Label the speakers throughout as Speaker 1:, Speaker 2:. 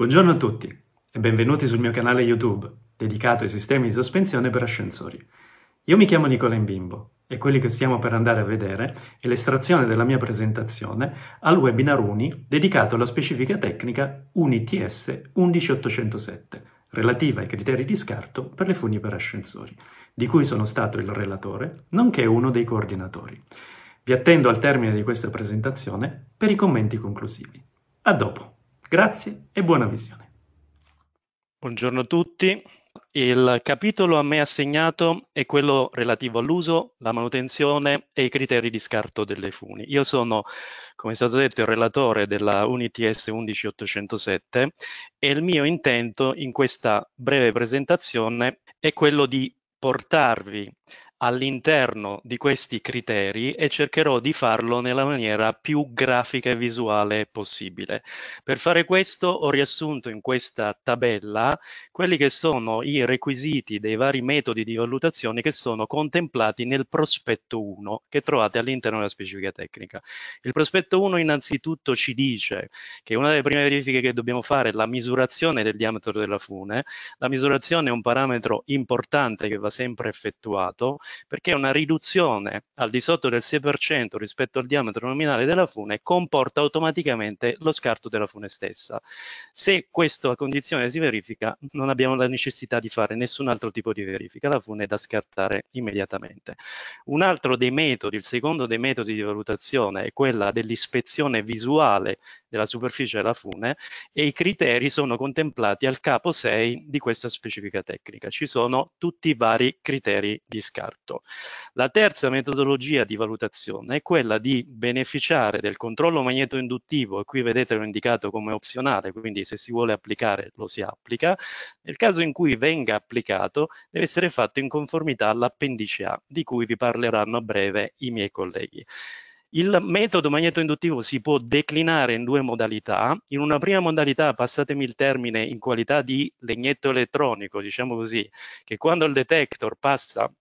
Speaker 1: Buongiorno a tutti e benvenuti sul mio canale YouTube dedicato ai sistemi di sospensione per ascensori. Io mi chiamo Nicola Imbimbo e quelli che stiamo per andare a vedere è l'estrazione della mia presentazione al webinar UNI dedicato alla specifica tecnica UNITS 11807 relativa ai criteri di scarto per le funi per ascensori, di cui sono stato il relatore, nonché uno dei coordinatori. Vi attendo al termine di questa presentazione per i commenti conclusivi. A dopo! Grazie e buona visione. Buongiorno a tutti. Il capitolo a me assegnato è quello relativo all'uso, la manutenzione e i criteri di scarto delle funi. Io sono, come è stato detto, il relatore della UNITS 11807 e il mio intento in questa breve presentazione è quello di portarvi all'interno di questi criteri e cercherò di farlo nella maniera più grafica e visuale possibile. Per fare questo ho riassunto in questa tabella quelli che sono i requisiti dei vari metodi di valutazione che sono contemplati nel prospetto 1 che trovate all'interno della specifica tecnica. Il prospetto 1 innanzitutto ci dice che una delle prime verifiche che dobbiamo fare è la misurazione del diametro della fune. La misurazione è un parametro importante che va sempre effettuato perché una riduzione al di sotto del 6% rispetto al diametro nominale della fune comporta automaticamente lo scarto della fune stessa. Se questa condizione si verifica, non abbiamo la necessità di fare nessun altro tipo di verifica, la fune è da scartare immediatamente. Un altro dei metodi, il secondo dei metodi di valutazione è quella dell'ispezione visuale della superficie della fune e i criteri sono contemplati al capo 6 di questa specifica tecnica. Ci sono tutti i vari criteri di scarto fatto. La terza metodologia di valutazione è quella di beneficiare del controllo magneto-induttivo, e qui vedete l'ho indicato come opzionale, quindi se si vuole applicare lo si applica. Nel caso in cui venga applicato, deve essere fatto in conformità all'appendice A, di cui vi parleranno a breve i miei colleghi. Il metodo magneto-induttivo si può declinare in due modalità. In una prima modalità, passatemi il termine, in qualità di legnetto elettronico, diciamo così, che quando il detector passa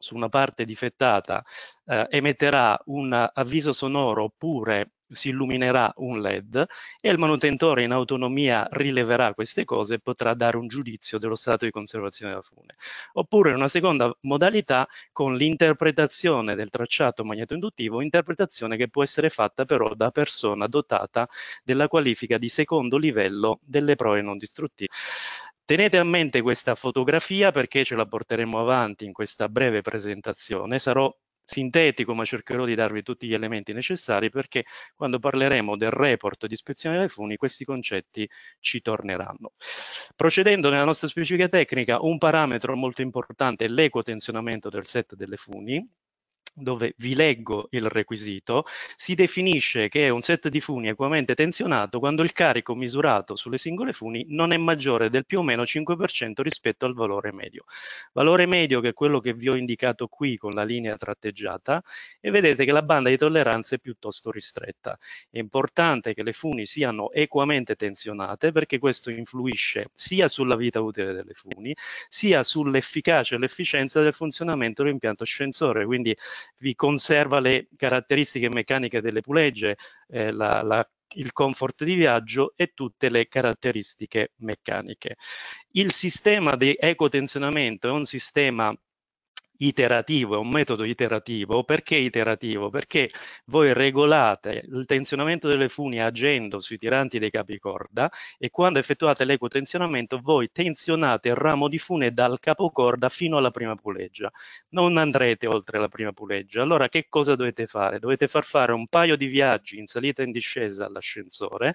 Speaker 1: su una parte difettata eh, emetterà un avviso sonoro oppure si illuminerà un LED e il manutentore in autonomia rileverà queste cose e potrà dare un giudizio dello stato di conservazione della fune. Oppure una seconda modalità con l'interpretazione del tracciato magnetoinduttivo, interpretazione che può essere fatta però da persona dotata della qualifica di secondo livello delle prove non distruttive. Tenete a mente questa fotografia perché ce la porteremo avanti in questa breve presentazione. Sarò sintetico ma cercherò di darvi tutti gli elementi necessari perché quando parleremo del report di ispezione delle funi questi concetti ci torneranno. Procedendo nella nostra specifica tecnica, un parametro molto importante è l'equotenzionamento del set delle funi dove vi leggo il requisito, si definisce che un set di funi equamente tensionato quando il carico misurato sulle singole funi non è maggiore del più o meno 5% rispetto al valore medio. Valore medio che è quello che vi ho indicato qui con la linea tratteggiata e vedete che la banda di tolleranza è piuttosto ristretta. È importante che le funi siano equamente tensionate perché questo influisce sia sulla vita utile delle funi, sia sull'efficacia e l'efficienza del funzionamento dell'impianto ascensore, quindi vi conserva le caratteristiche meccaniche delle pulegge, eh, la, la il comfort di viaggio e tutte le caratteristiche meccaniche. Il sistema di ecotensionamento è un sistema iterativo, è un metodo iterativo. Perché iterativo? Perché voi regolate il tensionamento delle funi agendo sui tiranti dei capicorda e quando effettuate l'equotensionamento voi tensionate il ramo di fune dal capocorda fino alla prima puleggia. Non andrete oltre la prima puleggia. Allora che cosa dovete fare? Dovete far fare un paio di viaggi in salita e in discesa all'ascensore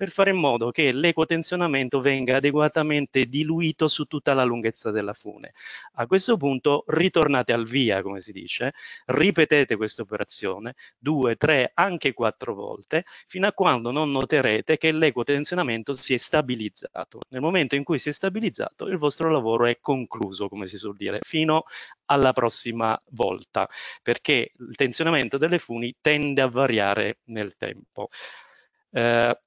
Speaker 1: per fare in modo che l'equotensionamento venga adeguatamente diluito su tutta la lunghezza della fune. A questo punto ritornate al via, come si dice, ripetete questa operazione due, tre, anche quattro volte, fino a quando non noterete che l'equotensionamento si è stabilizzato. Nel momento in cui si è stabilizzato, il vostro lavoro è concluso, come si suol dire, fino alla prossima volta, perché il tensionamento delle funi tende a variare nel tempo. Eh,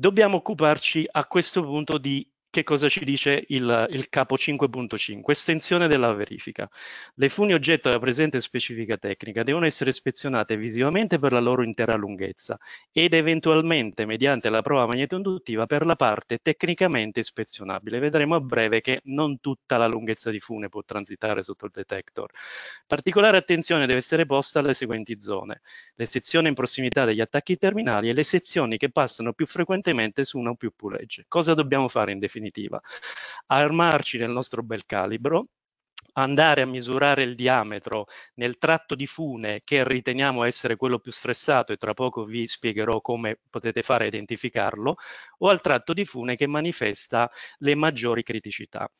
Speaker 1: dobbiamo occuparci a questo punto di che cosa ci dice il, il capo 5.5? Estensione della verifica. Le funi oggetto della presente specifica tecnica devono essere ispezionate visivamente per la loro intera lunghezza ed eventualmente mediante la prova magnetonduttiva per la parte tecnicamente ispezionabile. Vedremo a breve che non tutta la lunghezza di fune può transitare sotto il detector. Particolare attenzione deve essere posta alle seguenti zone. Le sezioni in prossimità degli attacchi terminali e le sezioni che passano più frequentemente su una o più pulegge. Cosa dobbiamo fare in definizione? definitiva, armarci del nostro bel calibro, andare a misurare il diametro nel tratto di fune che riteniamo essere quello più stressato e tra poco vi spiegherò come potete fare a identificarlo, o al tratto di fune che manifesta le maggiori criticità.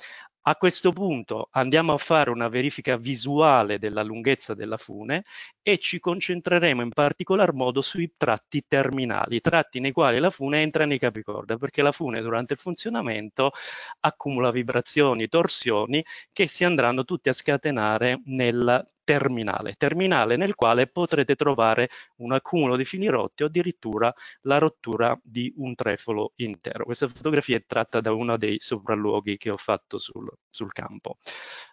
Speaker 1: A questo punto andiamo a fare una verifica visuale della lunghezza della fune e ci concentreremo in particolar modo sui tratti terminali, tratti nei quali la fune entra nei capicorda, perché la fune durante il funzionamento accumula vibrazioni, torsioni che si andranno tutte a scatenare nel terminale, terminale nel quale potrete trovare un accumulo di fili rotti o addirittura la rottura di un trefolo intero. Questa fotografia è tratta da uno dei sopralluoghi che ho fatto sul, sul campo.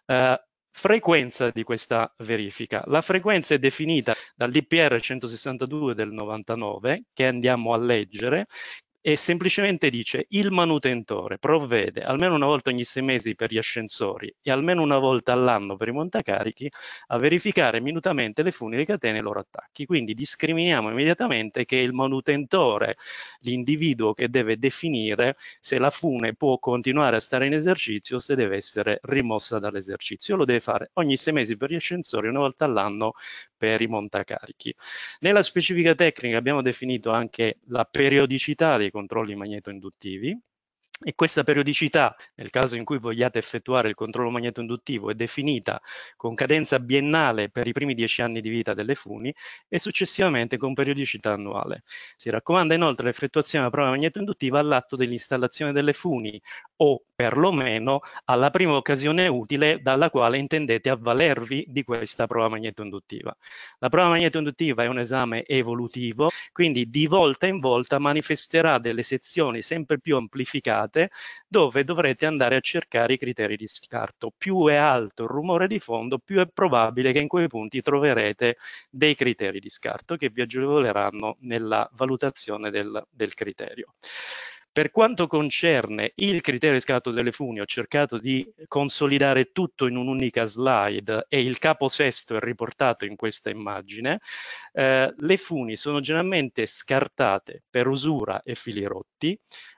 Speaker 1: Uh, frequenza di questa verifica. La frequenza è definita dall'IPR 162 del 99 che andiamo a leggere, e semplicemente dice il manutentore provvede almeno una volta ogni sei mesi per gli ascensori e almeno una volta all'anno per i montacarichi a verificare minutamente le funi, le catene e i loro attacchi. Quindi discriminiamo immediatamente che il manutentore, l'individuo che deve definire se la fune può continuare a stare in esercizio o se deve essere rimossa dall'esercizio. Lo deve fare ogni sei mesi per gli ascensori e una volta all'anno per i montacarichi. Nella specifica tecnica abbiamo definito anche la periodicità dei controlli magnetoinduttivi e questa periodicità, nel caso in cui vogliate effettuare il controllo magnetoinduttivo, è definita con cadenza biennale per i primi 10 anni di vita delle funi e successivamente con periodicità annuale. Si raccomanda inoltre l'effettuazione della prova magnetoinduttiva all'atto dell'installazione delle funi o perlomeno alla prima occasione utile dalla quale intendete avvalervi di questa prova magnetoinduttiva. La prova magnetoinduttiva è un esame evolutivo, quindi di volta in volta manifesterà delle sezioni sempre più amplificate puntate dove dovrete andare a cercare i criteri di scarto. Più è alto il rumore di fondo, più è probabile che in quei punti troverete dei criteri di scarto che vi agevoleranno nella valutazione del, del criterio. Per quanto concerne il criterio di scarto delle funi, ho cercato di consolidare tutto in un'unica slide e il capo sesto è riportato in questa immagine. Eh, le funi sono generalmente scartate per usura e fili rotti,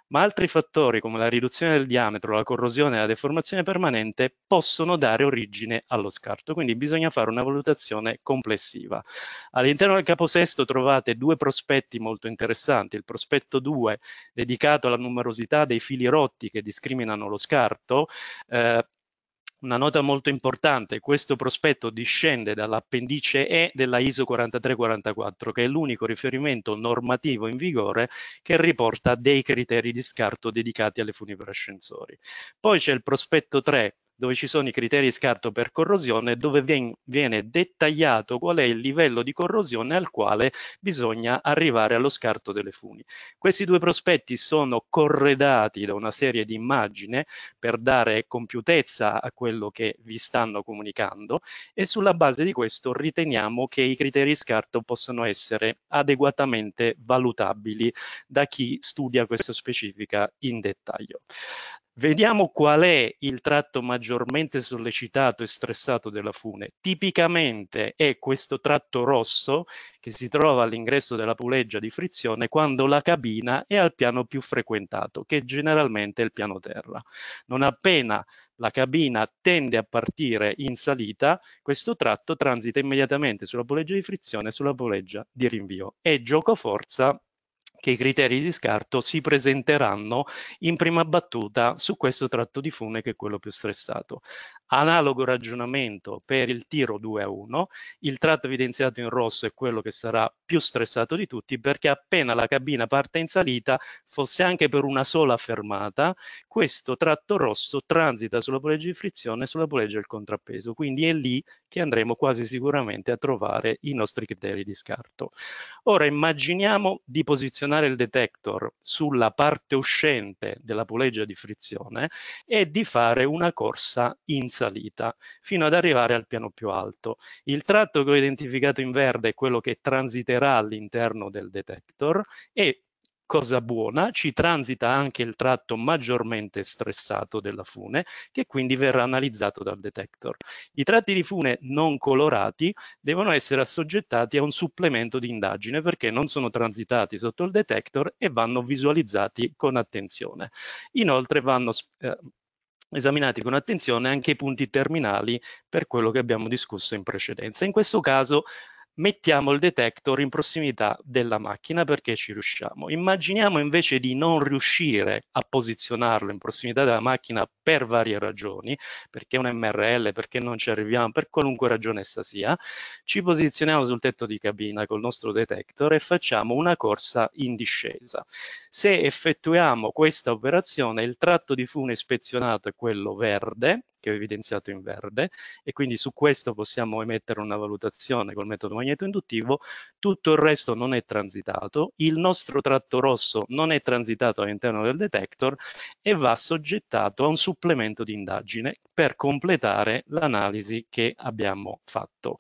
Speaker 1: ma altri fattori come la riduzione del diametro, la corrosione e la deformazione permanente possono dare origine allo scarto, quindi bisogna fare una valutazione complessiva. All'interno del caposesto trovate due prospetti molto interessanti, il prospetto 2 dedicato alla numerosità dei fili rotti che discriminano lo scarto, eh, una nota molto importante, questo prospetto discende dall'appendice E della ISO 4344, che è l'unico riferimento normativo in vigore che riporta dei criteri di scarto dedicati alle funivere ascensori. Poi c'è il prospetto 3, dove ci sono i criteri di scarto per corrosione, dove vien, viene dettagliato qual è il livello di corrosione al quale bisogna arrivare allo scarto delle funi. Questi due prospetti sono corredati da una serie di immagini per dare compiutezza a quello che vi stanno comunicando e sulla base di questo riteniamo che i criteri di scarto possano essere adeguatamente valutabili da chi studia questa specifica in dettaglio. Vediamo qual è il tratto maggiormente sollecitato e stressato della fune. Tipicamente è questo tratto rosso che si trova all'ingresso della puleggia di frizione quando la cabina è al piano più frequentato, che generalmente è il piano terra. Non appena la cabina tende a partire in salita, questo tratto transita immediatamente sulla puleggia di frizione e sulla puleggia di rinvio. E gioco forza che i criteri di scarto si presenteranno in prima battuta su questo tratto di fune che è quello più stressato. Analogo ragionamento per il tiro 2 a 1, il tratto evidenziato in rosso è quello che sarà più stressato di tutti perché appena la cabina parte in salita, fosse anche per una sola fermata, questo tratto rosso transita sulla poleggia di frizione e sulla poleggia del contrappeso, quindi è lì che andremo quasi sicuramente a trovare i nostri criteri di scarto. Ora immaginiamo di posizionare posizionare il detector sulla parte uscente della puleggia di frizione e di fare una corsa in salita fino ad arrivare al piano più alto. Il tratto che ho identificato in verde è quello che transiterà all'interno del detector e Cosa buona, ci transita anche il tratto maggiormente stressato della fune, che quindi verrà analizzato dal detector. I tratti di fune non colorati devono essere assoggettati a un supplemento di indagine perché non sono transitati sotto il detector e vanno visualizzati con attenzione. Inoltre vanno eh, esaminati con attenzione anche i punti terminali per quello che abbiamo discusso in precedenza. In questo caso mettiamo il detector in prossimità della macchina perché ci riusciamo. Immaginiamo invece di non riuscire a posizionarlo in prossimità della macchina per varie ragioni, perché è un MRL, perché non ci arriviamo, per qualunque ragione essa sia, ci posizioniamo sul tetto di cabina col nostro detector e facciamo una corsa in discesa. Se effettuiamo questa operazione, il tratto di fune ispezionato è quello verde, che ho evidenziato in verde e quindi su questo possiamo emettere una valutazione col metodo magneto induttivo, tutto il resto non è transitato, il nostro tratto rosso non è transitato all'interno del detector e va soggettato a un supplemento di indagine per completare l'analisi che abbiamo fatto fatto.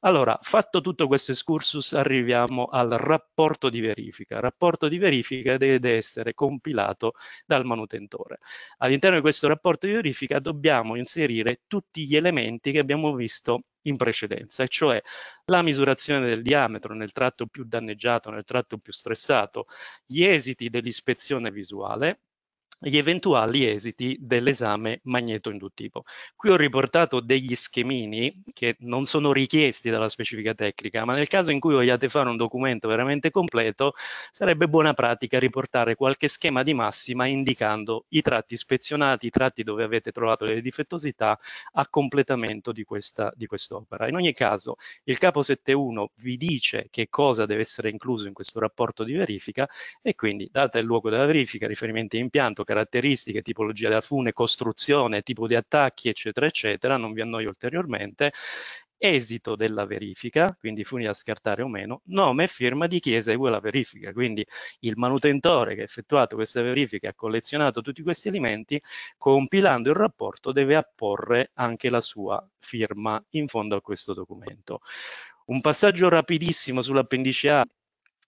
Speaker 1: Allora, fatto tutto questo excursus, arriviamo al rapporto di verifica. Il rapporto di verifica deve essere compilato dal manutentore. All'interno di questo rapporto di verifica dobbiamo inserire tutti gli elementi che abbiamo visto in precedenza, e cioè la misurazione del diametro nel tratto più danneggiato, nel tratto più stressato, gli esiti dell'ispezione visuale, gli eventuali esiti dell'esame magneto-induttivo. Qui ho riportato degli schemini che non sono richiesti dalla specifica tecnica, ma nel caso in cui vogliate fare un documento veramente completo, sarebbe buona pratica riportare qualche schema di massima indicando i tratti ispezionati, i tratti dove avete trovato le difettosità a completamento di, questa, di quest'opera. In ogni caso, il capo 7.1 vi dice che cosa deve essere incluso in questo rapporto di verifica e quindi data il luogo della verifica, riferimenti a impianto, caratteristiche, tipologia della fune, costruzione, tipo di attacchi, eccetera, eccetera, non vi annoio ulteriormente, esito della verifica, quindi funi da scartare o meno, nome e firma di chi esegue la verifica. Quindi il manutentore che ha effettuato questa verifica ha collezionato tutti questi elementi, compilando il rapporto deve apporre anche la sua firma in fondo a questo documento. Un passaggio rapidissimo sull'appendice A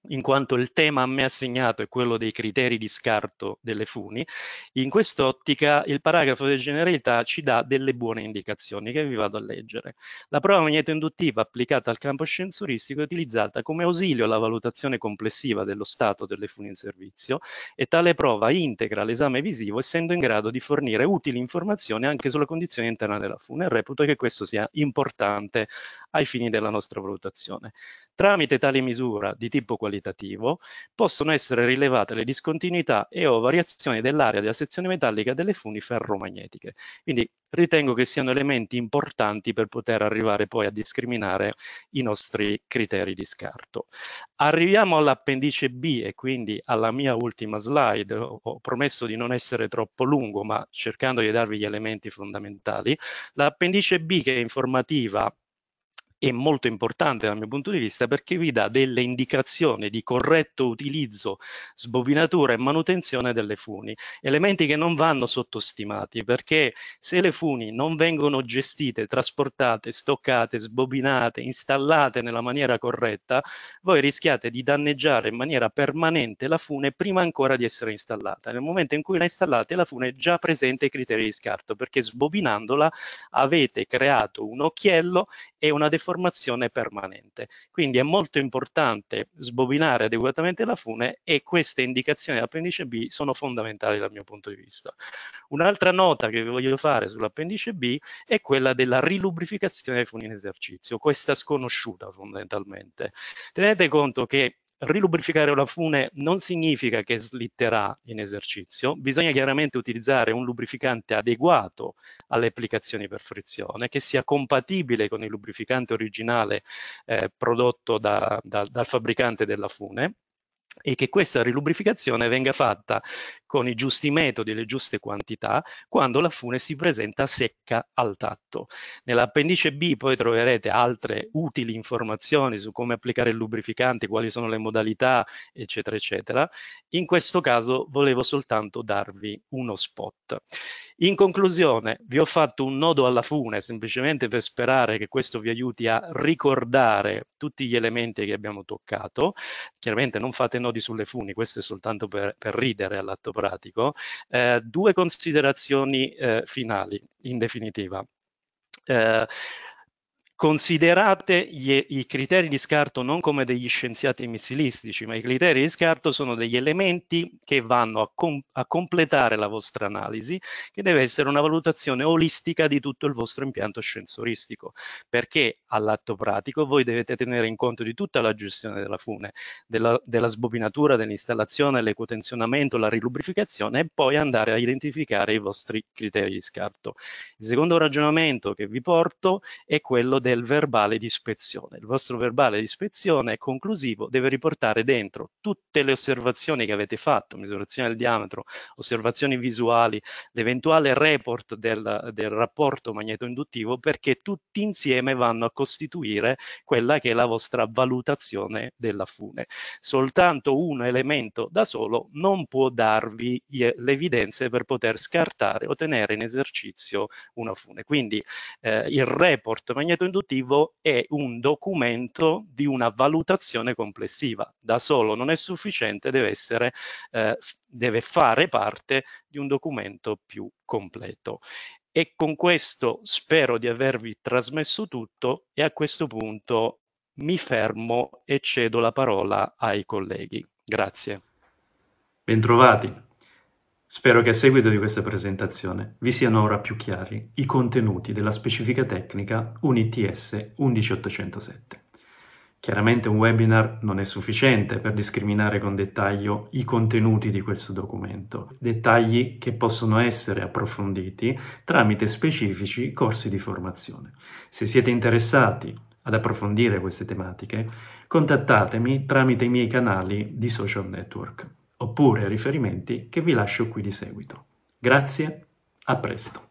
Speaker 1: in quanto il tema a me assegnato è quello dei criteri di scarto delle funi, in quest'ottica il paragrafo di generalità ci dà delle buone indicazioni che vi vado a leggere. La prova magnetoinduttiva applicata al campo scensuristico è utilizzata come ausilio alla valutazione complessiva dello stato delle funi in servizio e tale prova integra l'esame visivo essendo in grado di fornire utili informazioni anche sulla condizione interna della fune e reputo che questo sia importante ai fini della nostra valutazione. Tramite tale misura di tipo qualitativo qualitativo, possono essere rilevate le discontinuità e o variazioni dell'area della sezione metallica delle funi ferromagnetiche. Quindi ritengo che siano elementi importanti per poter arrivare poi a discriminare i nostri criteri di scarto. Arriviamo all'appendice B e quindi alla mia ultima slide. Ho promesso di non essere troppo lungo, ma cercando di darvi gli elementi fondamentali. L'appendice B che è informativa è molto importante dal mio punto di vista perché vi dà delle indicazioni di corretto utilizzo, sbobinatura e manutenzione delle funi, elementi che non vanno sottostimati perché se le funi non vengono gestite, trasportate, stoccate, sbobinate, installate nella maniera corretta, voi rischiate di danneggiare in maniera permanente la fune prima ancora di essere installata. Nel momento in cui la installate la fune è già presente ai criteri di scarto perché sbobinandola avete creato un occhiello e una deformazione formazione permanente. Quindi è molto importante sbobinare adeguatamente la fune e queste indicazioni dell'appendice B sono fondamentali dal mio punto di vista. Un'altra nota che vi voglio fare sull'appendice B è quella della rilubrificazione dei funi in esercizio, questa sconosciuta fondamentalmente. Tenete conto che rilubrificare la fune non significa che slitterà in esercizio, bisogna chiaramente utilizzare un lubrificante adeguato alle applicazioni per frizione, che sia compatibile con il lubrificante originale eh, prodotto da, da, dal fabbricante della fune e che questa rilubrificazione venga fatta con i giusti metodi e le giuste quantità quando la fune si presenta secca al tatto. Nell'appendice B poi troverete altre utili informazioni su come applicare il lubrificante, quali sono le modalità, eccetera, eccetera. In questo caso volevo soltanto darvi uno spot. In conclusione, vi ho fatto un nodo alla fune semplicemente per sperare che questo vi aiuti a ricordare tutti gli elementi che abbiamo toccato. Chiaramente non fate nodo nodi sulle funi, questo è soltanto per, per ridere all'atto pratico, eh, due considerazioni eh, finali, in definitiva. Eh, Considerate gli, i criteri di scarto non come degli scienziati missilistici, ma i criteri di scarto sono degli elementi che vanno a, com a completare la vostra analisi, che deve essere una valutazione olistica di tutto il vostro impianto sensoristico, perché all'atto pratico voi dovete tenere in conto di tutta la gestione della fune, della, della sbobinatura, dell'installazione, l'ecotensionamento, la rilubrificazione e poi andare a identificare i vostri criteri di scarto. Il secondo ragionamento che vi porto è quello del del verbale di ispezione. Il vostro verbale di ispezione conclusivo deve riportare dentro tutte le osservazioni che avete fatto, misurazione del diametro, osservazioni visuali, l'eventuale report del, del rapporto magneto-induttivo, perché tutti insieme vanno a costituire quella che è la vostra valutazione della fune. Soltanto un elemento da solo non può darvi le evidenze per poter scartare o tenere in esercizio una fune. Quindi eh, il report magneto-induttivo introduttivo è un documento di una valutazione complessiva. Da solo non è sufficiente, deve, essere, eh, deve fare parte di un documento più completo. E con questo spero di avervi trasmesso tutto e a questo punto mi fermo e cedo la parola ai colleghi. Grazie. Bentrovati. Spero che a seguito di questa presentazione vi siano ora più chiari i contenuti della specifica tecnica UNITS 11807. Chiaramente un webinar non è sufficiente per discriminare con dettaglio i contenuti di questo documento, dettagli che possono essere approfonditi tramite specifici corsi di formazione. Se siete interessati ad approfondire queste tematiche, contattatemi tramite i miei canali di social network oppure riferimenti che vi lascio qui di seguito. Grazie, a presto.